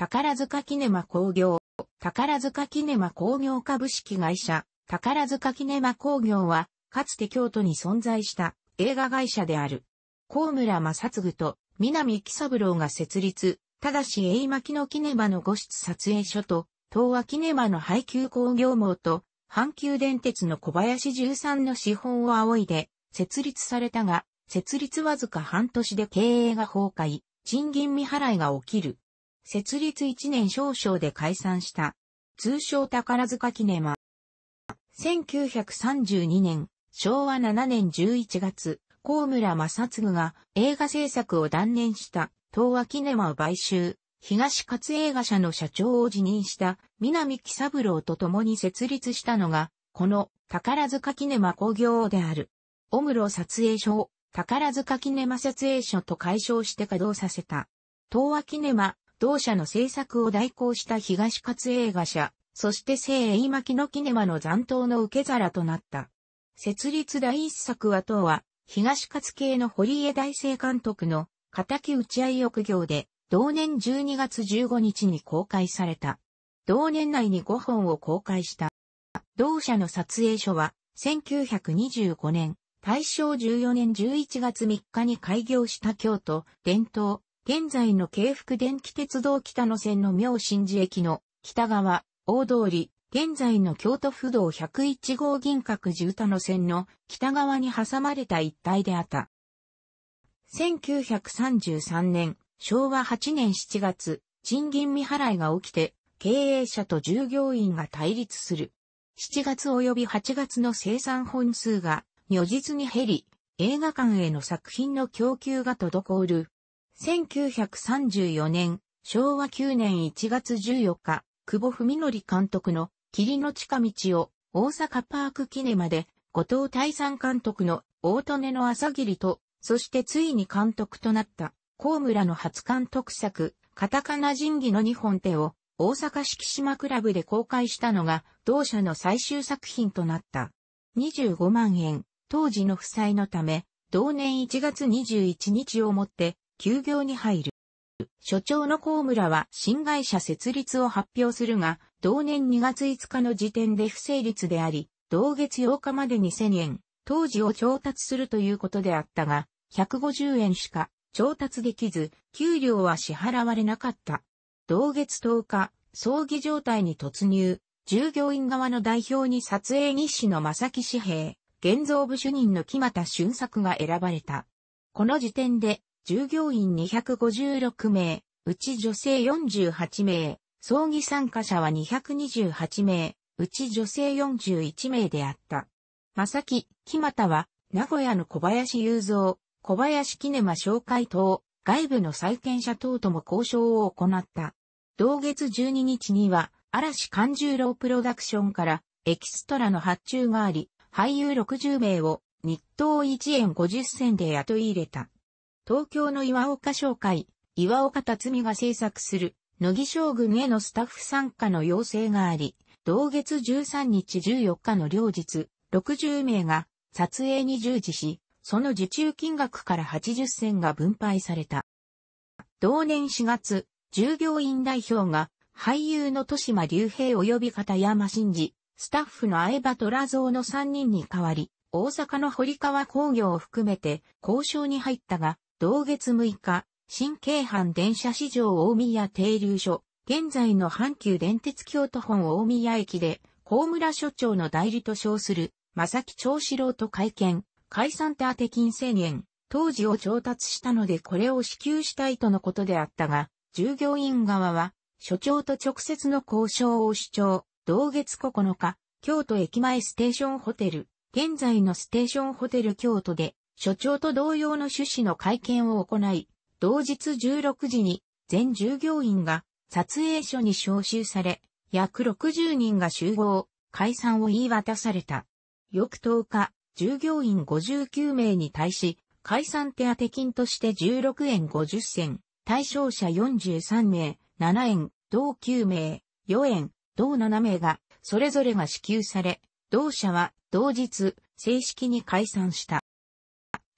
宝塚キネマ工業、宝塚キネマ工業株式会社、宝塚キネマ工業は、かつて京都に存在した映画会社である。高村正嗣と南木三郎が設立、ただし栄巻のキネマの五室撮影所と、東和キネマの配給工業網と、阪急電鉄の小林13の資本を仰いで、設立されたが、設立わずか半年で経営が崩壊、賃金未払いが起きる。設立1年少々で解散した。通称宝塚キネマ。1932年、昭和7年11月、河村正嗣が映画制作を断念した東和キネマを買収、東勝映画社の社長を辞任した南木三郎と共に設立したのが、この宝塚キネマ工業である。オムロ撮影所を宝塚キネマ撮影所と解消して稼働させた。東和キネマ同社の制作を代行した東勝映画社、そして聖栄巻のキネマの残党の受け皿となった。設立第一作は当は、東勝系の堀江大生監督の、仇打ち合い憶業で、同年12月15日に公開された。同年内に5本を公開した。同社の撮影所は、1925年、大正14年11月3日に開業した京都、伝統、現在の京福電気鉄道北野線の妙心寺駅の北側、大通り、現在の京都府道101号銀閣寺歌野線の北側に挟まれた一帯であった。1933年、昭和8年7月、賃金未払いが起きて、経営者と従業員が対立する。7月及び8月の生産本数が如実に減り、映画館への作品の供給が滞る1934年、昭和9年1月14日、久保文則監督の霧の近道を大阪パーク記念まで、後藤大山監督の大利の朝霧と、そしてついに監督となった高村の初監督作、カタカナ人技の2本手を大阪敷島クラブで公開したのが同社の最終作品となった。25万円、当時の負債のため、同年1月21日をもって休業に入る。所長の高村は新会社設立を発表するが、同年2月5日の時点で不成立であり、同月8日まで2 0 0 0円、当時を調達するということであったが、150円しか調達できず、給料は支払われなかった。同月10日、葬儀状態に突入、従業員側の代表に撮影日誌の正木紙幣、現像部主任の木又俊作が選ばれた。この時点で従業員256名、うち女性48名、葬儀参加者は228名、うち女性41名であった。正木、木又は、名古屋の小林雄三、小林キネマ紹介等、外部の債権者等とも交渉を行った。同月12日には、嵐勘十郎プロダクションからエキストラの発注があり、俳優60名を日当1円50銭で雇い入れた。東京の岩岡商会、岩岡辰巳が制作する、乃木将軍へのスタッフ参加の要請があり、同月13日14日の両日、60名が撮影に従事し、その受注金額から80銭が分配された。同年4月、従業員代表が俳優の豊島竜兵及び片山真二、スタッフの相葉虎蔵の3人に代わり、大阪の堀川工業を含めて交渉に入ったが、同月6日、新京阪電車市場大宮停留所、現在の阪急電鉄京都本大宮駅で、高村所長の代理と称する、正木長四郎と会見、解散手当金千円、当時を調達したのでこれを支給したいとのことであったが、従業員側は、所長と直接の交渉を主張、同月9日、京都駅前ステーションホテル、現在のステーションホテル京都で、所長と同様の趣旨の会見を行い、同日16時に全従業員が撮影所に招集され、約60人が集合、解散を言い渡された。翌10日、従業員59名に対し、解散手当金として16円50銭、対象者43名、7円、同9名、4円、同7名が、それぞれが支給され、同社は同日、正式に解散した。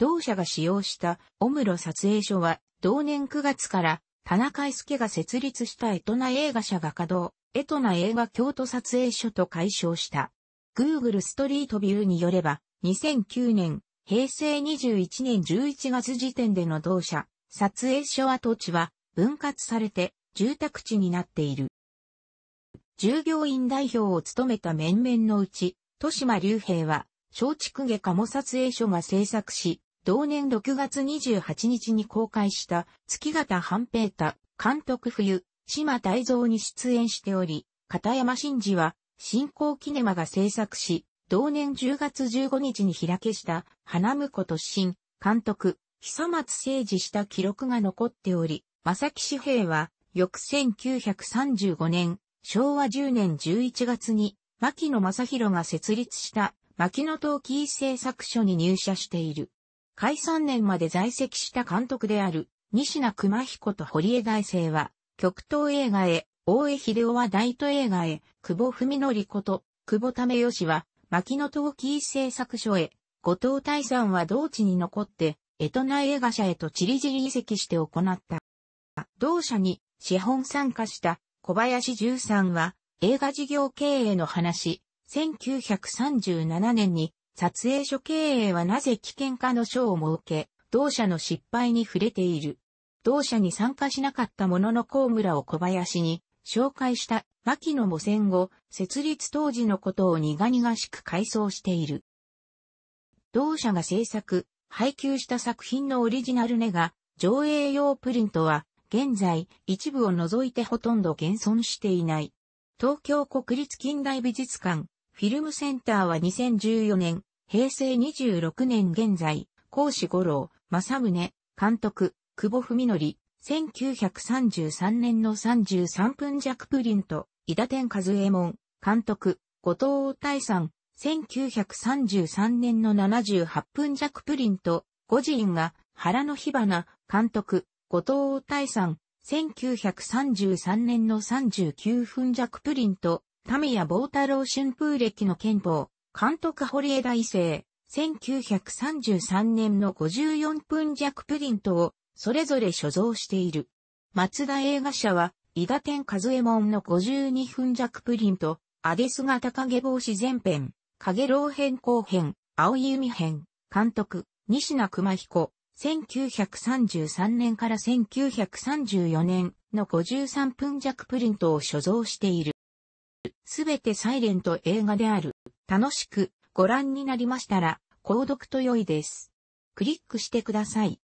同社が使用したオムロ撮影所は、同年9月から田中伊介が設立したエトナ映画社が稼働、エトナ映画京都撮影所と解消した。Google ストリートビューによれば、2009年、平成21年11月時点での同社、撮影所跡地は分割されて住宅地になっている。従業員代表を務めた面々のうち、豊島竜兵は、松竹下鴨撮影所が制作し、同年6月28日に公開した月形半平太、監督冬、島大蔵に出演しており、片山真嗣は、新興キネマが制作し、同年10月15日に開けした、花婿と新、監督、久松誠治した記録が残っており、正木志平は、翌1935年、昭和10年11月に、牧野正宏が設立した、牧野陶器製作所に入社している。解散年まで在籍した監督である、西名熊彦と堀江大生は、極東映画へ、大江秀夫は大都映画へ、久保文則こと、久保為義は、牧野陶器製作所へ、後藤大さんは同地に残って、江戸内映画社へとチリジリ移籍して行った。同社に資本参加した小林十三は映画事業経営の話、1937年に撮影所経営はなぜ危険かの書を設け、同社の失敗に触れている。同社に参加しなかったものの高村を小林に紹介した牧野も戦後、設立当時のことを苦々しく回想している。同社が制作、配給した作品のオリジナルネガ、上映用プリントは、現在、一部を除いてほとんど現存していない。東京国立近代美術館、フィルムセンターは2014年、平成26年現在、講師五郎、正宗、監督、久保文則、1933年の33分弱プリント、伊田天和右衛門、監督、後藤大さん、1933年の78分弱プリント、五人が、原の火花、監督、後藤大大さん、1933年の39分弱プリント、ボー坊太郎春風歴の憲法、監督堀江大生、1933年の54分弱プリントを、それぞれ所蔵している。松田映画社は、伊賀天和右衛門の52分弱プリント、アデス型影帽子前編、影老編後編、青い海編、監督、西名熊彦、1933年から1934年の53分弱プリントを所蔵している。すべてサイレント映画である。楽しくご覧になりましたら、購読と良いです。クリックしてください。